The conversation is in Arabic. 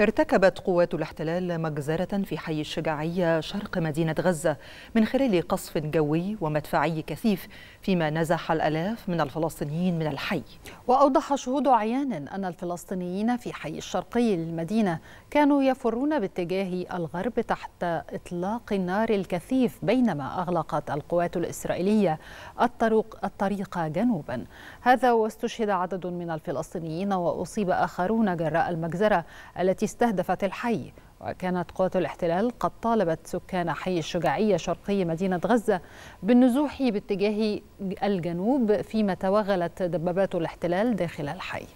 ارتكبت قوات الاحتلال مجزرة في حي الشجاعية شرق مدينة غزة من خلال قصف جوي ومدفعي كثيف فيما نزح الألاف من الفلسطينيين من الحي وأوضح شهود عيان أن الفلسطينيين في حي الشرقي للمدينة كانوا يفرون باتجاه الغرب تحت إطلاق النار الكثيف بينما أغلقت القوات الإسرائيلية الطرق الطريق جنوبا هذا واستشهد عدد من الفلسطينيين وأصيب آخرون جراء المجزرة التي استهدفت الحي وكانت قوات الاحتلال قد طالبت سكان حي الشجاعية شرقي مدينة غزة بالنزوح باتجاه الجنوب فيما توغلت دبابات الاحتلال داخل الحي